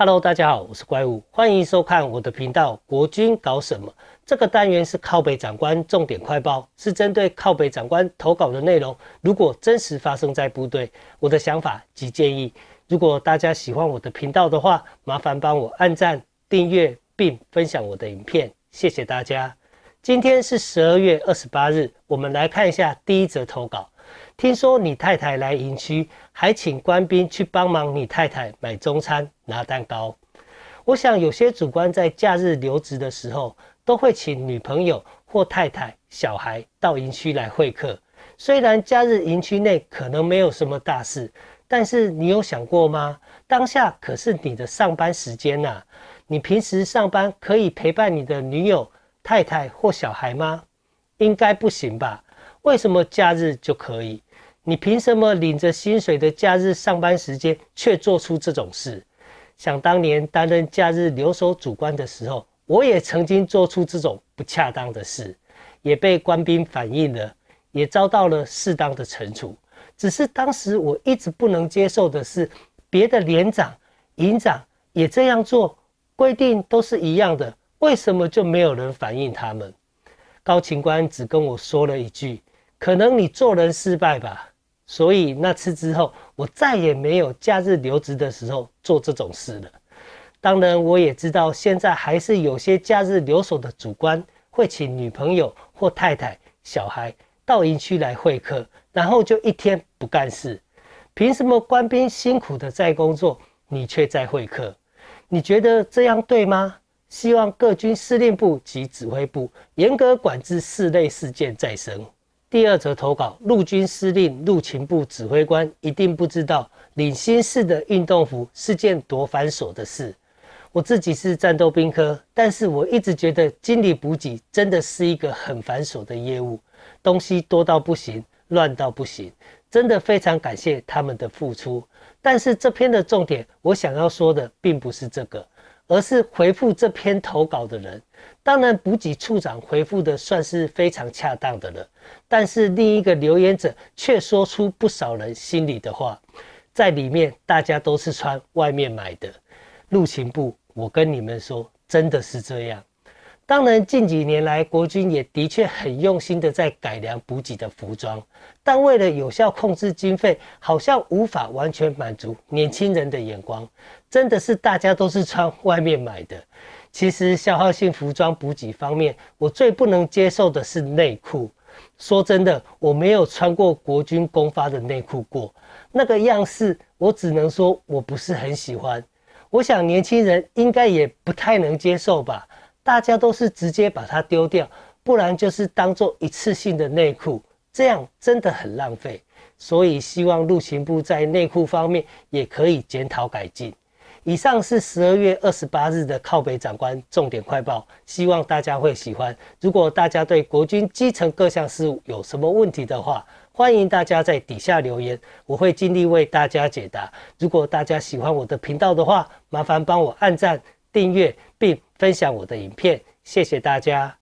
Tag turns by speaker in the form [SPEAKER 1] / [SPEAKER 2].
[SPEAKER 1] Hello，大家好，我是怪物，欢迎收看我的频道。国军搞什么？这个单元是靠北长官重点快报，是针对靠北长官投稿的内容。如果真实发生在部队，我的想法及建议。如果大家喜欢我的频道的话，麻烦帮我按赞、订阅并分享我的影片，谢谢大家。今天是十二月二十八日，我们来看一下第一则投稿。听说你太太来营区，还请官兵去帮忙你太太买中餐、拿蛋糕。我想有些主官在假日留职的时候，都会请女朋友或太太、小孩到营区来会客。虽然假日营区内可能没有什么大事，但是你有想过吗？当下可是你的上班时间呐！你平时上班可以陪伴你的女友、太太或小孩吗？应该不行吧？为什么假日就可以？你凭什么领着薪水的假日上班时间却做出这种事？想当年担任假日留守主官的时候，我也曾经做出这种不恰当的事，也被官兵反映了，也遭到了适当的惩处。只是当时我一直不能接受的是，别的连长、营长也这样做，规定都是一样的，为什么就没有人反映他们？高情官只跟我说了一句：“可能你做人失败吧。”所以那次之后，我再也没有假日留职的时候做这种事了。当然，我也知道现在还是有些假日留守的主官会请女朋友或太太、小孩到营区来会客，然后就一天不干事。凭什么官兵辛苦的在工作，你却在会客？你觉得这样对吗？希望各军司令部及指挥部严格管制室类事件再生。第二则投稿，陆军司令、陆勤部指挥官一定不知道领新式的运动服是件多繁琐的事。我自己是战斗兵科，但是我一直觉得经理补给真的是一个很繁琐的业务，东西多到不行，乱到不行。真的非常感谢他们的付出。但是这篇的重点，我想要说的并不是这个。而是回复这篇投稿的人，当然补给处长回复的算是非常恰当的了，但是另一个留言者却说出不少人心里的话，在里面大家都是穿外面买的，陆勤部，我跟你们说，真的是这样。当然，近几年来，国军也的确很用心的在改良补给的服装，但为了有效控制经费，好像无法完全满足年轻人的眼光。真的是大家都是穿外面买的。其实消耗性服装补给方面，我最不能接受的是内裤。说真的，我没有穿过国军公发的内裤过，那个样式，我只能说我不是很喜欢。我想年轻人应该也不太能接受吧。大家都是直接把它丢掉，不然就是当做一次性的内裤，这样真的很浪费。所以希望陆行部在内裤方面也可以检讨改进。以上是十二月二十八日的靠北长官重点快报，希望大家会喜欢。如果大家对国军基层各项事务有什么问题的话，欢迎大家在底下留言，我会尽力为大家解答。如果大家喜欢我的频道的话，麻烦帮我按赞、订阅并。分享我的影片，谢谢大家。